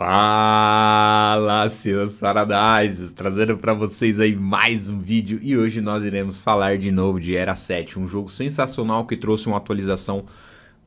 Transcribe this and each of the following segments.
Fala, seus Paradises, trazendo para vocês aí mais um vídeo e hoje nós iremos falar de novo de Era 7, um jogo sensacional que trouxe uma atualização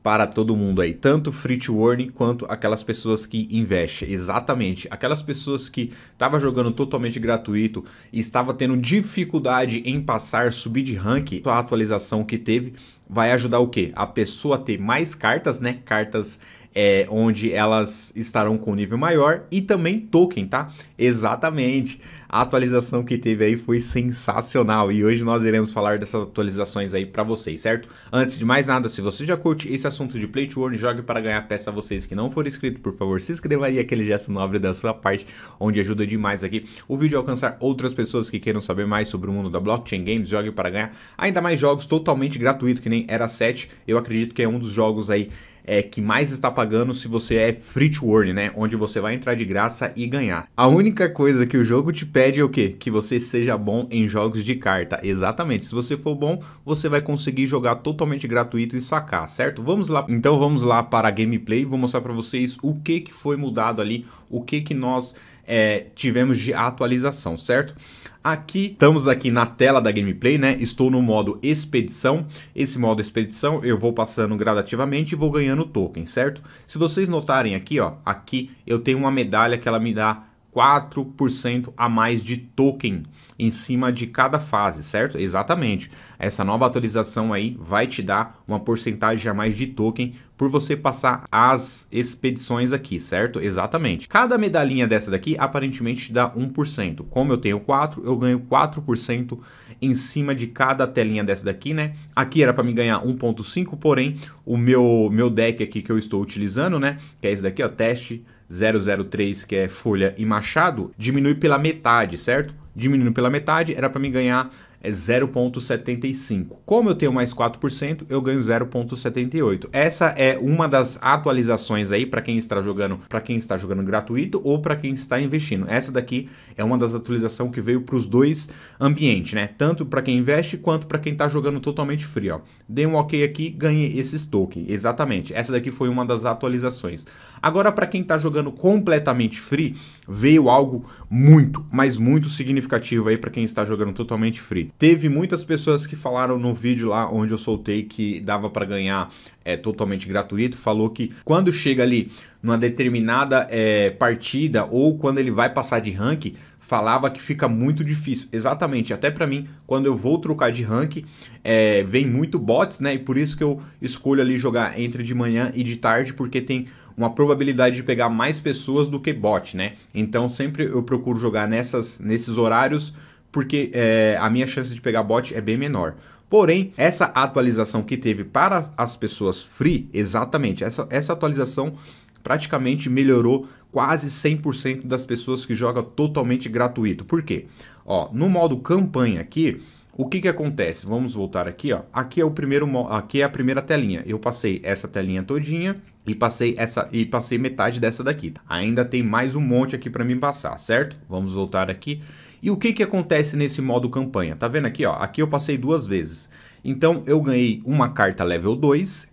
para todo mundo aí, tanto free to earn quanto aquelas pessoas que investem. Exatamente, aquelas pessoas que estavam jogando totalmente gratuito e estava tendo dificuldade em passar, subir de rank, a atualização que teve vai ajudar o quê? A pessoa a ter mais cartas, né? Cartas é, onde elas estarão com nível maior e também token, tá? Exatamente. A atualização que teve aí foi sensacional e hoje nós iremos falar dessas atualizações aí para vocês, certo? Antes de mais nada, se você já curte esse assunto de Play to Earn, jogue para ganhar peça a vocês que não for inscritos, por favor, se inscreva aí, aquele gesto nobre da sua parte, onde ajuda demais aqui o vídeo a alcançar outras pessoas que queiram saber mais sobre o mundo da blockchain games, jogue para ganhar ainda mais jogos totalmente gratuito que nem Era 7, eu acredito que é um dos jogos aí é, que mais está pagando se você é free to earn, né? Onde você vai entrar de graça e ganhar. A única coisa que o jogo te pede é o quê? Que você seja bom em jogos de carta. Exatamente. Se você for bom, você vai conseguir jogar totalmente gratuito e sacar, certo? Vamos lá. Então vamos lá para a gameplay. Vou mostrar para vocês o que, que foi mudado ali, o que, que nós é, tivemos de atualização, certo? Aqui, estamos aqui na tela da gameplay, né? Estou no modo expedição. Esse modo expedição eu vou passando gradativamente e vou ganhando token, certo? Se vocês notarem aqui, ó, aqui eu tenho uma medalha que ela me dá 4% a mais de token em cima de cada fase, certo? Exatamente. Essa nova atualização aí vai te dar uma porcentagem a mais de token por você passar as expedições aqui, certo? Exatamente. Cada medalhinha dessa daqui aparentemente dá 1%. Como eu tenho 4, eu ganho 4% em cima de cada telinha dessa daqui, né? Aqui era para me ganhar 1.5, porém o meu meu deck aqui que eu estou utilizando, né, que é esse daqui, ó, teste 003, que é Folha e Machado, diminui pela metade, certo? Diminuindo pela metade, era para me ganhar é 0,75. Como eu tenho mais 4%, eu ganho 0,78. Essa é uma das atualizações aí para quem está jogando, para quem está jogando gratuito ou para quem está investindo. Essa daqui é uma das atualizações que veio para os dois ambientes, né? Tanto para quem investe quanto para quem está jogando totalmente free, ó. Dei um OK aqui, ganhei esses tokens. Exatamente. Essa daqui foi uma das atualizações. Agora para quem está jogando completamente free, veio algo muito, mas muito significativo aí para quem está jogando totalmente free. Teve muitas pessoas que falaram no vídeo lá onde eu soltei que dava para ganhar é, totalmente gratuito, falou que quando chega ali numa determinada é, partida ou quando ele vai passar de rank, falava que fica muito difícil. Exatamente, até para mim, quando eu vou trocar de rank, é, vem muito bots, né? E por isso que eu escolho ali jogar entre de manhã e de tarde, porque tem uma probabilidade de pegar mais pessoas do que bot, né? Então sempre eu procuro jogar nessas, nesses horários porque é, a minha chance de pegar bot é bem menor. Porém, essa atualização que teve para as pessoas free, exatamente, essa, essa atualização praticamente melhorou quase 100% das pessoas que jogam totalmente gratuito. Por quê? Ó, no modo campanha aqui, o que que acontece? Vamos voltar aqui, ó. Aqui é o primeiro, aqui é a primeira telinha. Eu passei essa telinha todinha e passei essa e passei metade dessa daqui. Ainda tem mais um monte aqui para mim passar, certo? Vamos voltar aqui e o que, que acontece nesse modo campanha? Tá vendo aqui, ó? Aqui eu passei duas vezes. Então eu ganhei uma carta level 2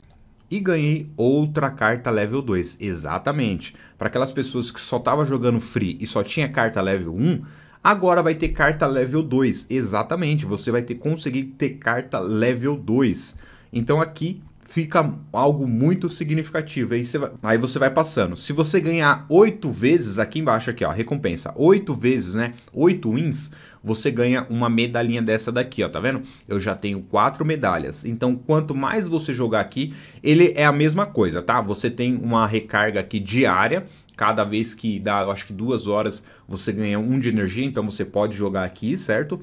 e ganhei outra carta level 2. Exatamente. Para aquelas pessoas que só estavam jogando free e só tinha carta level 1, agora vai ter carta level 2. Exatamente, você vai ter conseguir ter carta level 2. Então aqui fica algo muito significativo. Aí você, vai, aí você vai passando. Se você ganhar oito vezes, aqui embaixo, aqui, ó, recompensa, oito vezes, né? Oito wins, você ganha uma medalhinha dessa daqui, ó, tá vendo? Eu já tenho quatro medalhas. Então, quanto mais você jogar aqui, ele é a mesma coisa, tá? Você tem uma recarga aqui diária, cada vez que dá, acho que duas horas, você ganha um de energia, então você pode jogar aqui, certo?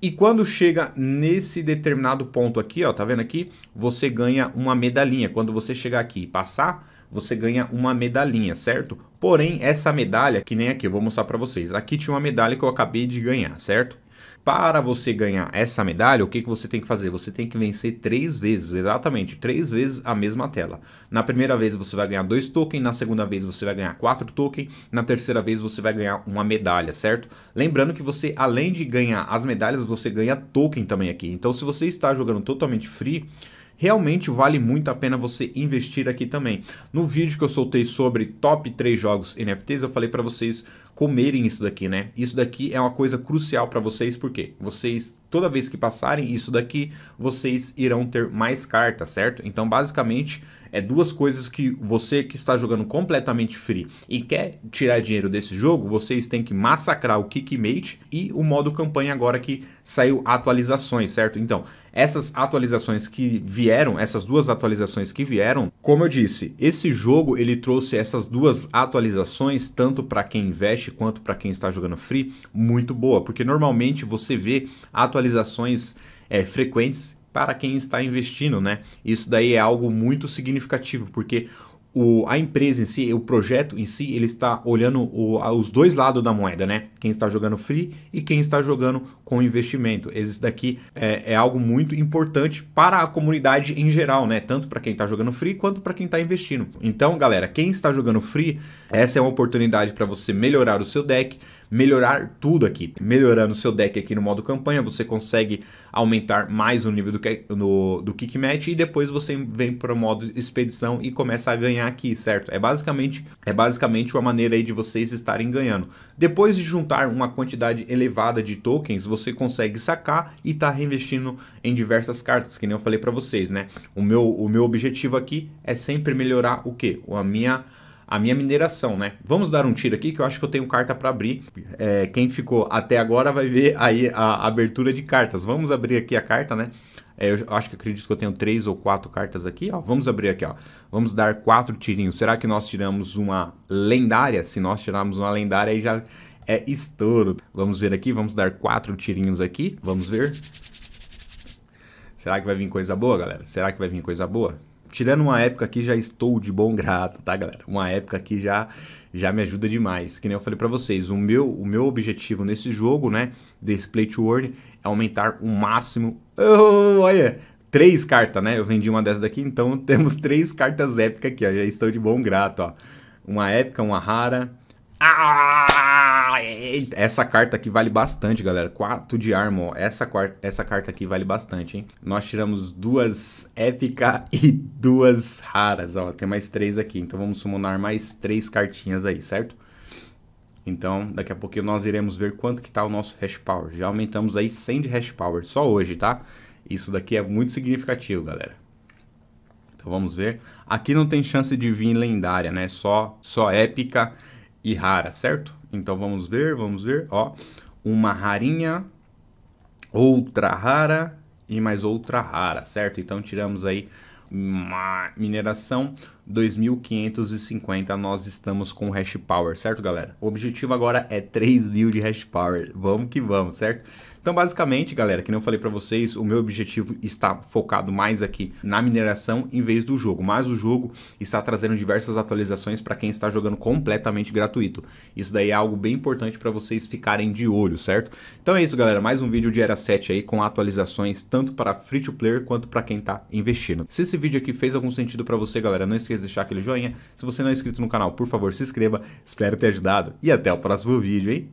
E quando chega nesse determinado ponto aqui, ó, tá vendo aqui? Você ganha uma medalhinha. Quando você chegar aqui e passar, você ganha uma medalhinha, certo? Porém, essa medalha, que nem aqui, eu vou mostrar para vocês. Aqui tinha uma medalha que eu acabei de ganhar, certo? Para você ganhar essa medalha, o que, que você tem que fazer? Você tem que vencer três vezes, exatamente, três vezes a mesma tela. Na primeira vez você vai ganhar dois tokens, na segunda vez você vai ganhar quatro tokens, na terceira vez você vai ganhar uma medalha, certo? Lembrando que você, além de ganhar as medalhas, você ganha token também aqui. Então, se você está jogando totalmente free, realmente vale muito a pena você investir aqui também. No vídeo que eu soltei sobre top 3 jogos NFTs, eu falei para vocês comerem isso daqui, né? Isso daqui é uma coisa crucial para vocês, porque vocês, toda vez que passarem isso daqui, vocês irão ter mais cartas, certo? Então, basicamente, é duas coisas que você que está jogando completamente free e quer tirar dinheiro desse jogo, vocês têm que massacrar o Kickmate e o modo campanha agora que saiu atualizações, certo? Então, essas atualizações que vieram, essas duas atualizações que vieram, como eu disse, esse jogo ele trouxe essas duas atualizações tanto para quem investe quanto para quem está jogando free, muito boa, porque normalmente você vê atualizações é, frequentes para quem está investindo, né? Isso daí é algo muito significativo, porque o, a empresa em si, o projeto em si, ele está olhando o, os dois lados da moeda, né? Quem está jogando free e quem está jogando com investimento. Isso daqui é, é algo muito importante para a comunidade em geral, né? Tanto para quem está jogando free quanto para quem está investindo. Então, galera, quem está jogando free, essa é uma oportunidade para você melhorar o seu deck, melhorar tudo aqui. Melhorando seu deck aqui no modo campanha, você consegue aumentar mais o nível do, que, no, do kick match e depois você vem para o modo expedição e começa a ganhar aqui, certo? É basicamente, é basicamente uma maneira aí de vocês estarem ganhando. Depois de juntar uma quantidade elevada de tokens, você consegue sacar e tá reinvestindo em diversas cartas, que nem eu falei para vocês, né? O meu, o meu objetivo aqui é sempre melhorar o que? A minha a minha mineração, né? Vamos dar um tiro aqui que eu acho que eu tenho carta para abrir. É, quem ficou até agora vai ver aí a abertura de cartas. Vamos abrir aqui a carta, né? É, eu acho que acredito que eu tenho três ou quatro cartas aqui, ó. Vamos abrir aqui, ó. Vamos dar quatro tirinhos. Será que nós tiramos uma lendária? Se nós tirarmos uma lendária, aí já é estouro. Vamos ver aqui, vamos dar quatro tirinhos aqui. Vamos ver. Será que vai vir coisa boa, galera? Será que vai vir coisa boa? tirando uma época que já estou de bom grado, tá, galera? Uma época que já já me ajuda demais. Que nem eu falei para vocês, o meu o meu objetivo nesse jogo, né, desse play to earn é aumentar o máximo. Oh, olha, três cartas, né? Eu vendi uma dessa daqui, então temos três cartas épicas aqui, ó. Já estou de bom grado, ó. Uma épica, uma rara. Ah! essa carta aqui vale bastante, galera. 4 de armor. Essa, essa carta aqui vale bastante, hein? Nós tiramos duas épica e duas raras, ó. Tem mais três aqui, então vamos summonar mais três cartinhas aí, certo? Então, daqui a pouquinho nós iremos ver quanto que tá o nosso hash power. Já aumentamos aí 100 de hash power, só hoje, tá? Isso daqui é muito significativo, galera. Então vamos ver. Aqui não tem chance de vir lendária, né? Só, só épica e rara, certo? Então vamos ver, vamos ver, ó, uma rarinha, outra rara e mais outra rara, certo? Então tiramos aí uma mineração 2550 nós estamos com hash power, certo galera? O objetivo agora é 3000 de hash power, vamos que vamos, certo? Então, basicamente, galera, que não falei para vocês, o meu objetivo está focado mais aqui na mineração em vez do jogo, mas o jogo está trazendo diversas atualizações para quem está jogando completamente gratuito. Isso daí é algo bem importante para vocês ficarem de olho, certo? Então é isso, galera, mais um vídeo de Era 7 aí com atualizações tanto para free to player quanto para quem está investindo. Se esse vídeo aqui fez algum sentido para você, galera, não esqueça vocês, deixar aquele joinha. Se você não é inscrito no canal, por favor, se inscreva. Espero ter ajudado e até o próximo vídeo, hein?